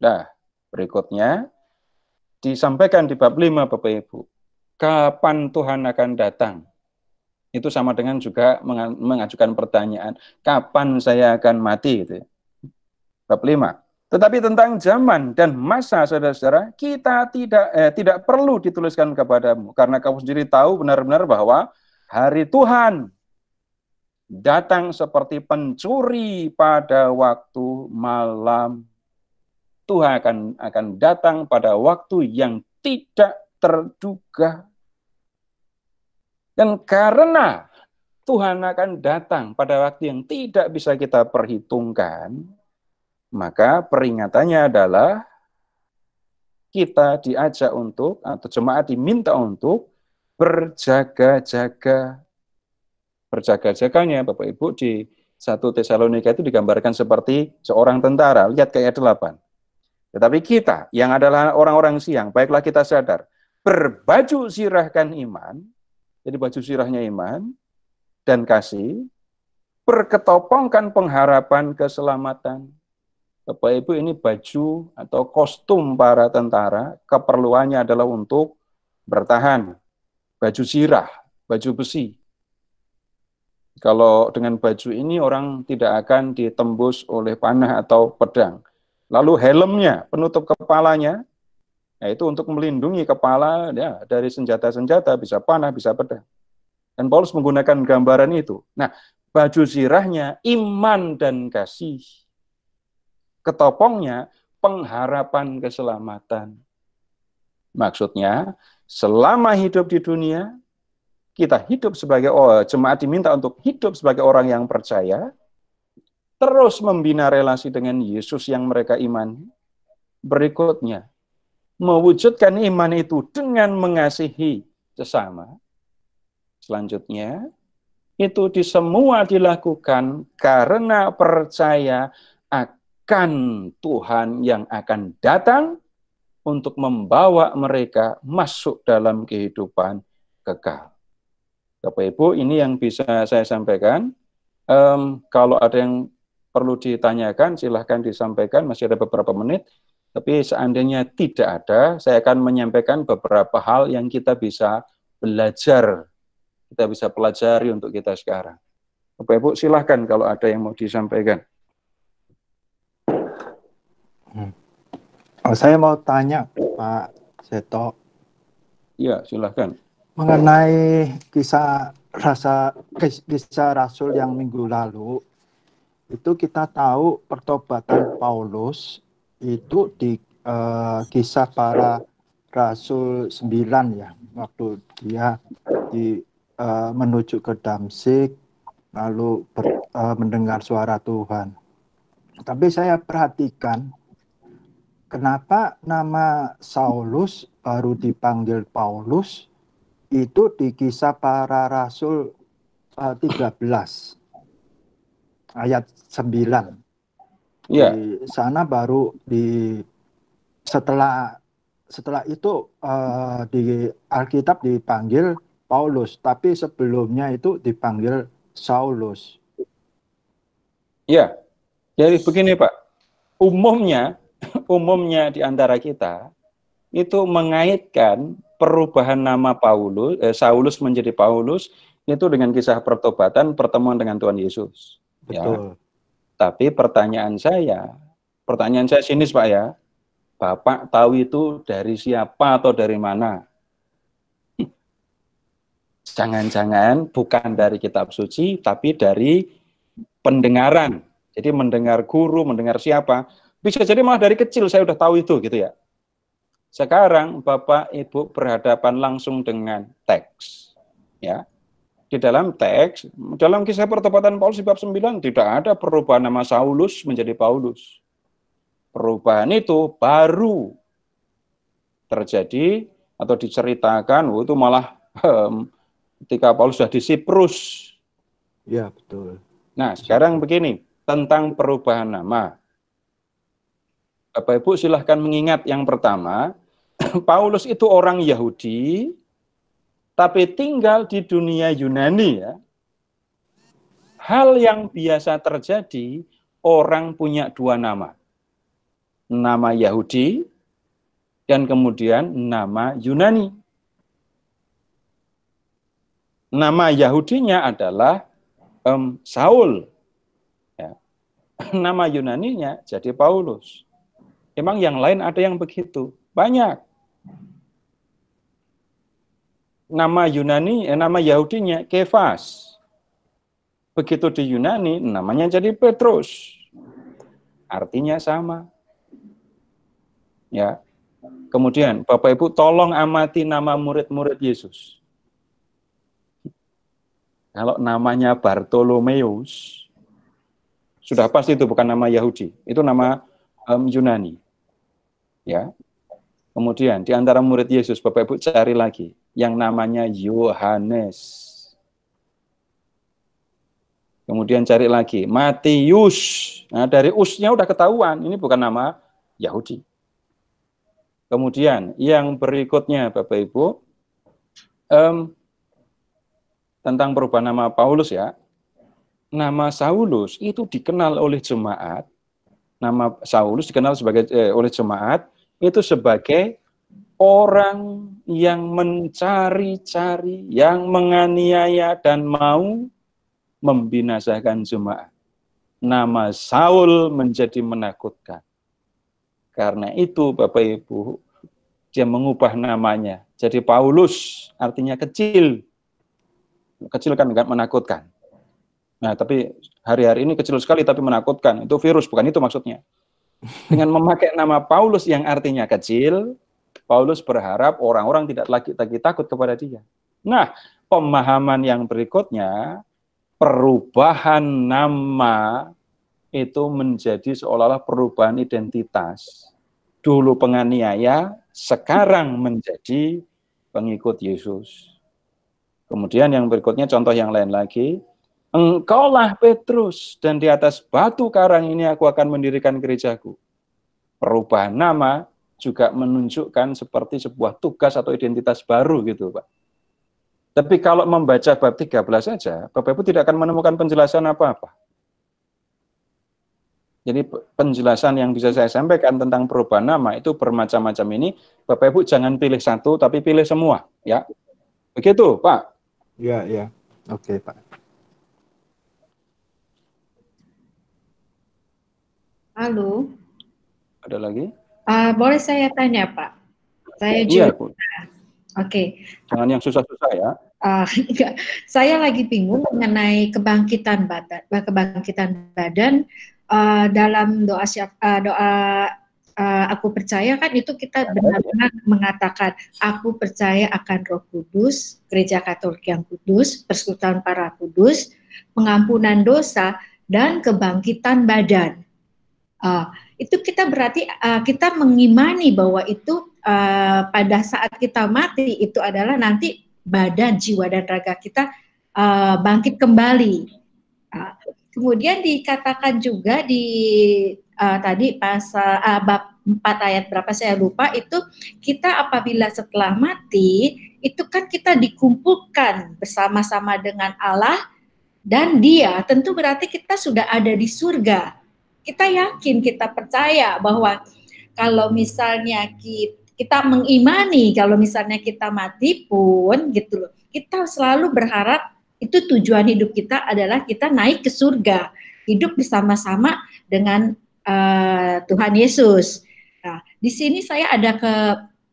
B: Nah, berikutnya disampaikan di bab 5 Bapak Ibu. Kapan Tuhan akan datang? Itu sama dengan juga mengajukan pertanyaan, kapan saya akan mati gitu ya. Bab 5. Tetapi tentang zaman dan masa saudara-saudara, kita tidak eh, tidak perlu dituliskan kepadamu karena kamu sendiri tahu benar-benar bahwa hari Tuhan datang seperti pencuri pada waktu malam Tuhan akan akan datang pada waktu yang tidak terduga. Dan karena Tuhan akan datang pada waktu yang tidak bisa kita perhitungkan, maka peringatannya adalah kita diajak untuk atau jemaat diminta untuk berjaga-jaga. Berjaga-jaganya Bapak Ibu di satu Tesalonika itu digambarkan seperti seorang tentara. Lihat ke ayat 8. Tetapi kita yang adalah orang-orang siang, baiklah kita sadar, berbaju sirahkan iman, jadi baju sirahnya iman, dan kasih, perketopongkan pengharapan keselamatan. Bapak Ibu ini baju atau kostum para tentara, keperluannya adalah untuk bertahan. Baju sirah, baju besi. Kalau dengan baju ini orang tidak akan ditembus oleh panah atau pedang. Lalu helmnya, penutup kepalanya, nah, itu untuk melindungi kepala ya, dari senjata-senjata, bisa panah, bisa pedang. Dan Paulus menggunakan gambaran itu. Nah, baju zirahnya iman dan kasih. Ketopongnya pengharapan keselamatan. Maksudnya, selama hidup di dunia, kita hidup sebagai oh, jemaat diminta untuk hidup sebagai orang yang percaya, terus membina relasi dengan Yesus yang mereka imani. Berikutnya, mewujudkan iman itu dengan mengasihi sesama. Selanjutnya, itu di semua dilakukan karena percaya akan Tuhan yang akan datang untuk membawa mereka masuk dalam kehidupan kekal. Bapak Ibu, ini yang bisa saya sampaikan. Um, kalau ada yang perlu ditanyakan, silahkan disampaikan, masih ada beberapa menit. Tapi seandainya tidak ada, saya akan menyampaikan beberapa hal yang kita bisa belajar, kita bisa pelajari untuk kita sekarang. Bapak Ibu, silahkan kalau ada yang mau disampaikan.
A: Hmm. saya mau tanya Pak Seto.
B: Ya, silahkan.
A: Mengenai kisah rasa kisah Rasul yang minggu lalu, itu kita tahu pertobatan Paulus itu di uh, kisah para rasul 9 ya waktu dia di uh, menuju ke Damsik lalu ber, uh, mendengar suara Tuhan. Tapi saya perhatikan kenapa nama Saulus baru dipanggil Paulus itu di kisah para rasul uh, 13 ayat 9. Yeah. Di sana baru di setelah setelah itu uh, di Alkitab dipanggil Paulus, tapi sebelumnya itu dipanggil Saulus.
B: Ya, jadi begini Pak, umumnya umumnya di antara kita itu mengaitkan perubahan nama Paulus, eh, Saulus menjadi Paulus itu dengan kisah pertobatan pertemuan dengan Tuhan Yesus. Ya. Betul. Ya. Tapi pertanyaan saya, pertanyaan saya sinis Pak ya, Bapak tahu itu dari siapa atau dari mana? Jangan-jangan bukan dari kitab suci, tapi dari pendengaran. Jadi mendengar guru, mendengar siapa. Bisa jadi malah dari kecil saya sudah tahu itu gitu ya. Sekarang Bapak Ibu berhadapan langsung dengan teks. Ya, di dalam teks, dalam kisah pertobatan Paulus di bab 9 tidak ada perubahan nama Saulus menjadi Paulus. Perubahan itu baru terjadi atau diceritakan oh, itu malah ketika Paulus sudah di Siprus.
A: Ya, betul.
B: Nah, sekarang begini, tentang perubahan nama. Bapak Ibu silahkan mengingat yang pertama, Paulus itu orang Yahudi tapi tinggal di dunia Yunani ya. Hal yang biasa terjadi, orang punya dua nama. Nama Yahudi dan kemudian nama Yunani. Nama Yahudinya adalah um, Saul. Ya. Nama Yunaninya jadi Paulus. Emang yang lain ada yang begitu? Banyak nama Yunani, eh, nama Yahudinya Kefas. Begitu di Yunani, namanya jadi Petrus. Artinya sama. Ya. Kemudian, Bapak Ibu tolong amati nama murid-murid Yesus. Kalau namanya Bartolomeus, sudah pasti itu bukan nama Yahudi, itu nama um, Yunani. Ya. Kemudian di antara murid Yesus, Bapak Ibu cari lagi yang namanya Yohanes. Kemudian cari lagi Matius. Nah, dari usnya udah ketahuan ini bukan nama Yahudi. Kemudian yang berikutnya Bapak Ibu um, tentang perubahan nama Paulus ya. Nama Saulus itu dikenal oleh jemaat. Nama Saulus dikenal sebagai eh, oleh jemaat itu sebagai orang yang mencari-cari, yang menganiaya dan mau membinasakan jemaat. Nama Saul menjadi menakutkan. Karena itu Bapak Ibu, dia mengubah namanya. Jadi Paulus artinya kecil. Kecil kan enggak menakutkan. Nah, tapi hari-hari ini kecil sekali tapi menakutkan. Itu virus, bukan itu maksudnya. Dengan memakai nama Paulus yang artinya kecil, Paulus berharap orang-orang tidak lagi takut kepada dia. Nah, pemahaman yang berikutnya, perubahan nama itu menjadi seolah-olah perubahan identitas. Dulu penganiaya, sekarang menjadi pengikut Yesus. Kemudian yang berikutnya contoh yang lain lagi, engkaulah Petrus dan di atas batu karang ini aku akan mendirikan gerejaku. Perubahan nama juga menunjukkan seperti sebuah tugas atau identitas baru gitu Pak. Tapi kalau membaca bab 13 saja, Bapak Ibu tidak akan menemukan penjelasan apa-apa. Jadi penjelasan yang bisa saya sampaikan tentang perubahan nama itu bermacam-macam ini, Bapak Ibu jangan pilih satu tapi pilih semua, ya. Begitu, Pak.
A: Ya, ya. Oke, okay, Pak.
D: Halo. Ada lagi? Uh, boleh saya tanya Pak? Saya iya, juga. Oke. Okay.
B: Jangan yang susah-susah
C: ya.
D: Uh, Saya lagi bingung mengenai kebangkitan badan, eh, kebangkitan badan uh, dalam doa siap, uh, doa uh, aku percaya kan itu kita iya, iya. benar-benar mengatakan aku percaya akan Roh Kudus, Gereja Katolik yang kudus, persekutuan para kudus, pengampunan dosa dan kebangkitan badan. Uh, itu kita berarti uh, kita mengimani bahwa itu uh, pada saat kita mati itu adalah nanti badan, jiwa dan raga kita uh, bangkit kembali. Uh, kemudian dikatakan juga di uh, tadi pasal uh, ah, bab 4 ayat berapa saya lupa itu kita apabila setelah mati itu kan kita dikumpulkan bersama-sama dengan Allah dan dia tentu berarti kita sudah ada di surga kita yakin, kita percaya bahwa kalau misalnya kita, kita mengimani kalau misalnya kita mati pun gitu loh. Kita selalu berharap itu tujuan hidup kita adalah kita naik ke surga, hidup bersama-sama dengan uh, Tuhan Yesus. Nah, di sini saya ada ke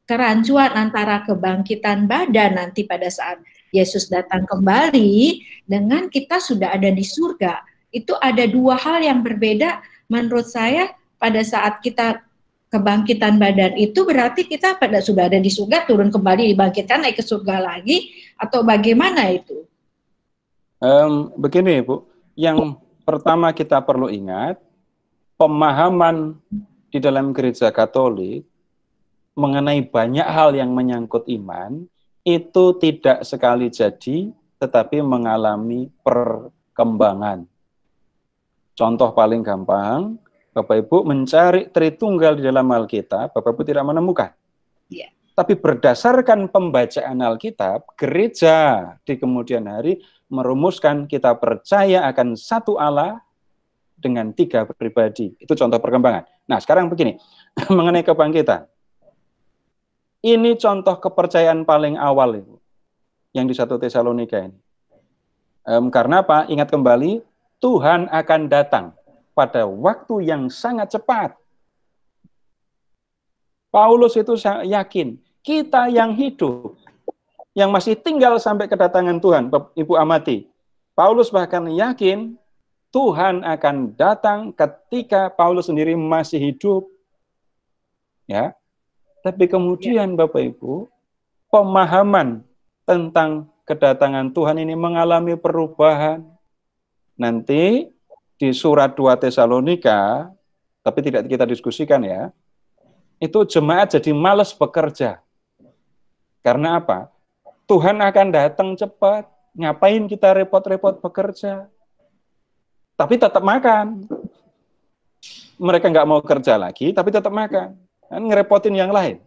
D: kerancuan antara kebangkitan badan nanti pada saat Yesus datang kembali dengan kita sudah ada di surga. Itu ada dua hal yang berbeda menurut saya pada saat kita kebangkitan badan itu berarti kita pada sudah ada di surga turun kembali dibangkitkan naik ke surga lagi atau bagaimana itu?
B: Um, begini bu, yang pertama kita perlu ingat pemahaman di dalam gereja Katolik mengenai banyak hal yang menyangkut iman itu tidak sekali jadi tetapi mengalami perkembangan. Contoh paling gampang, Bapak Ibu mencari Tritunggal di dalam Alkitab, Bapak Ibu tidak menemukan. Yeah. Tapi berdasarkan pembacaan Alkitab, gereja di kemudian hari merumuskan kita percaya akan satu Allah dengan tiga pribadi. Itu contoh perkembangan. Nah, sekarang begini, mengenai kebangkitan. Ini contoh kepercayaan paling awal Ibu, yang di satu Tesalonika ini. Um, karena apa? Ingat kembali Tuhan akan datang pada waktu yang sangat cepat. Paulus itu yakin, kita yang hidup, yang masih tinggal sampai kedatangan Tuhan, Ibu amati. Paulus bahkan yakin Tuhan akan datang ketika Paulus sendiri masih hidup. Ya. Tapi kemudian ya. Bapak Ibu, pemahaman tentang kedatangan Tuhan ini mengalami perubahan Nanti di surat 2 Tesalonika, tapi tidak kita diskusikan ya, itu jemaat jadi males bekerja. Karena apa? Tuhan akan datang cepat, ngapain kita repot-repot bekerja? Tapi tetap makan. Mereka nggak mau kerja lagi, tapi tetap makan. Kan ngerepotin yang lain.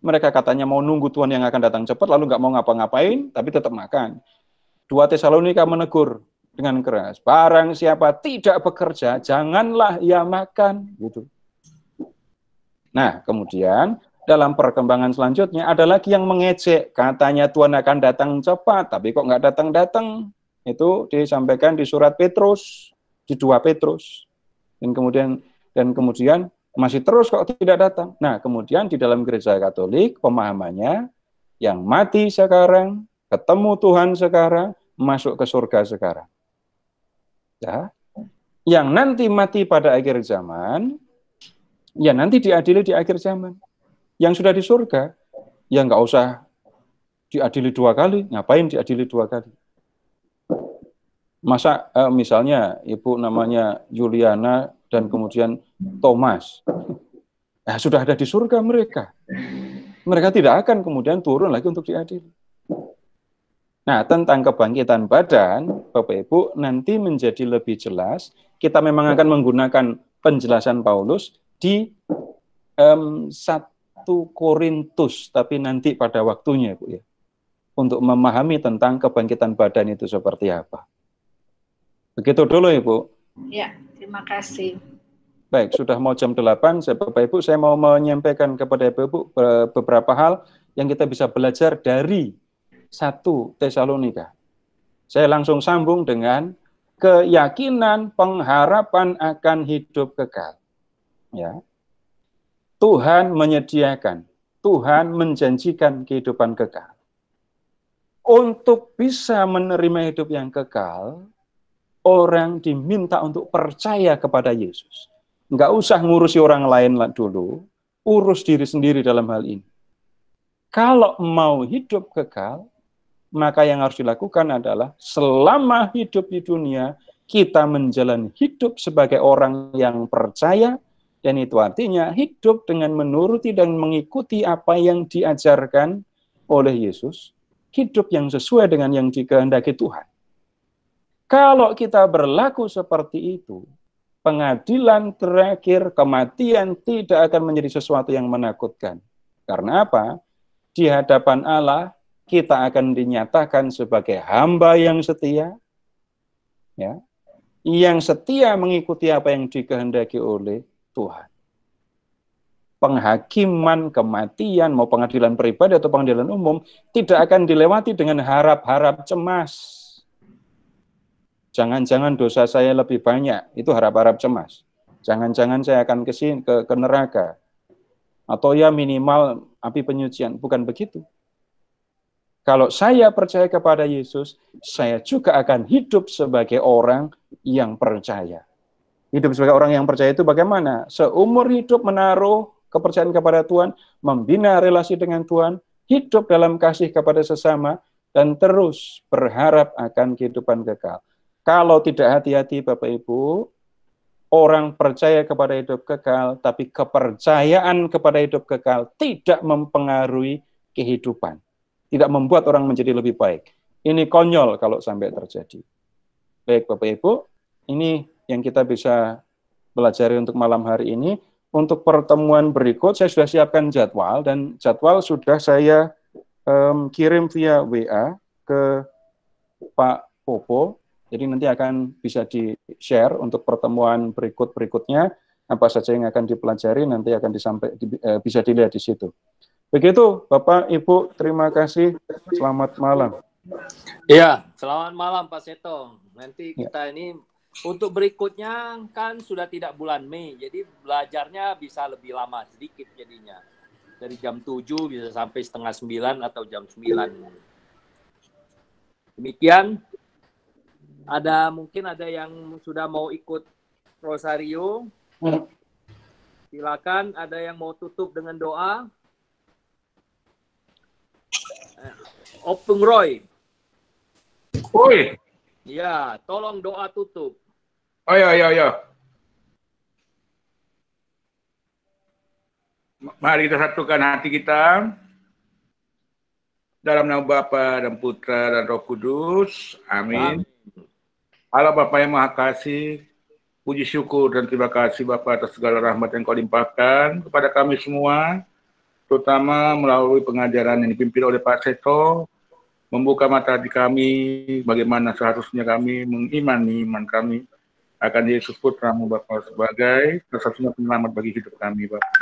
B: Mereka katanya mau nunggu Tuhan yang akan datang cepat, lalu nggak mau ngapa-ngapain, tapi tetap makan. Dua Tesalonika menegur, dengan keras. Barang siapa tidak bekerja, janganlah ia makan. Gitu. Nah, kemudian dalam perkembangan selanjutnya ada lagi yang mengejek. Katanya Tuhan akan datang cepat, tapi kok nggak datang-datang. Itu disampaikan di surat Petrus, di dua Petrus. Dan kemudian dan kemudian masih terus kok tidak datang. Nah, kemudian di dalam gereja Katolik pemahamannya yang mati sekarang, ketemu Tuhan sekarang, masuk ke surga sekarang ya, yang nanti mati pada akhir zaman, ya nanti diadili di akhir zaman. Yang sudah di surga, ya nggak usah diadili dua kali. Ngapain diadili dua kali? Masa eh, misalnya ibu namanya Juliana dan kemudian Thomas, nah, sudah ada di surga mereka. Mereka tidak akan kemudian turun lagi untuk diadili. Nah, tentang kebangkitan badan, Bapak Ibu, nanti menjadi lebih jelas. Kita memang akan menggunakan penjelasan Paulus di um, 1 Korintus, tapi nanti pada waktunya, Bu ya. Untuk memahami tentang kebangkitan badan itu seperti apa. Begitu dulu, Ibu.
D: Ya, terima kasih.
B: Baik, sudah mau jam 8, saya Bapak Ibu, saya mau menyampaikan kepada Bapak Ibu eh, beberapa hal yang kita bisa belajar dari 1 Tesalonika. Saya langsung sambung dengan keyakinan pengharapan akan hidup kekal. Ya. Tuhan menyediakan, Tuhan menjanjikan kehidupan kekal. Untuk bisa menerima hidup yang kekal, orang diminta untuk percaya kepada Yesus. Enggak usah ngurusi orang lain dulu, urus diri sendiri dalam hal ini. Kalau mau hidup kekal, maka yang harus dilakukan adalah selama hidup di dunia kita menjalani hidup sebagai orang yang percaya dan itu artinya hidup dengan menuruti dan mengikuti apa yang diajarkan oleh Yesus, hidup yang sesuai dengan yang dikehendaki Tuhan. Kalau kita berlaku seperti itu, pengadilan terakhir kematian tidak akan menjadi sesuatu yang menakutkan. Karena apa? Di hadapan Allah kita akan dinyatakan sebagai hamba yang setia, ya, yang setia mengikuti apa yang dikehendaki oleh Tuhan. Penghakiman, kematian, mau pengadilan pribadi atau pengadilan umum, tidak akan dilewati dengan harap-harap cemas. Jangan-jangan dosa saya lebih banyak, itu harap-harap cemas. Jangan-jangan saya akan kesin, ke, ke neraka. Atau ya minimal api penyucian. Bukan begitu kalau saya percaya kepada Yesus, saya juga akan hidup sebagai orang yang percaya. Hidup sebagai orang yang percaya itu bagaimana? Seumur hidup menaruh kepercayaan kepada Tuhan, membina relasi dengan Tuhan, hidup dalam kasih kepada sesama, dan terus berharap akan kehidupan kekal. Kalau tidak hati-hati Bapak Ibu, orang percaya kepada hidup kekal, tapi kepercayaan kepada hidup kekal tidak mempengaruhi kehidupan tidak membuat orang menjadi lebih baik. Ini konyol kalau sampai terjadi. Baik Bapak Ibu, ini yang kita bisa pelajari untuk malam hari ini. Untuk pertemuan berikut saya sudah siapkan jadwal dan jadwal sudah saya um, kirim via WA ke Pak Popo. Jadi nanti akan bisa di-share untuk pertemuan berikut-berikutnya apa saja yang akan dipelajari nanti akan uh, bisa dilihat di situ. Begitu, Bapak, Ibu, terima kasih. Selamat malam.
A: Iya, selamat malam Pak Seto. Nanti ya. kita ya. ini
B: untuk berikutnya kan sudah tidak bulan Mei, jadi belajarnya bisa lebih lama
C: sedikit jadinya. Dari jam 7 bisa sampai setengah 9 atau jam 9. Demikian, ada mungkin ada yang
B: sudah mau ikut Rosario. Hmm. Silakan ada yang
A: mau tutup dengan doa.
B: Opung Roy. Oi,
A: Ya, tolong doa tutup.
C: Oh ya ya ya. Mari kita satukan hati kita dalam nama Bapa dan Putra dan Roh Kudus. Amin. Amin. Allah Bapa yang Maha Kasih, puji syukur dan terima kasih Bapa atas segala rahmat yang Kau limpahkan kepada kami semua, terutama melalui pengajaran yang dipimpin oleh Pak Seto, membuka mata di kami, bagaimana seharusnya kami mengimani iman kami akan Yesus Putramu Bapak sebagai satu-satunya penyelamat bagi hidup kami Bapak.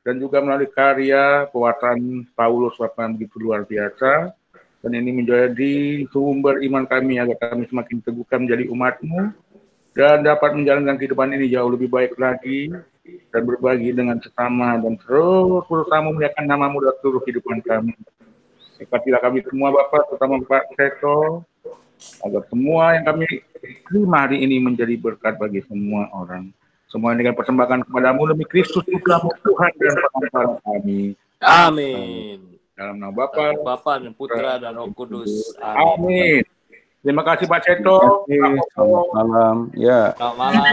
C: Dan juga melalui karya kekuatan Paulus Bapak yang begitu luar biasa, dan ini menjadi sumber iman kami agar kami semakin teguhkan menjadi umatmu dan dapat menjalankan kehidupan ini jauh lebih baik lagi dan berbagi dengan sesama dan terus berusaha memuliakan namamu dalam seluruh kehidupan kami. Berkatilah kami semua Bapak, terutama Pak Seto, agar semua yang kami terima hari ini menjadi berkat bagi semua orang. Semua dengan persembahan kepadamu demi Kristus Tuhan Tuhan dan Pengampara kami. Amin. Dalam nama Bapa, Bapa dan Putra dan
A: Roh Kudus. Amin. Amin. Terima kasih Pak Ceto. Selamat
C: malam. Ya.
A: Selamat malam.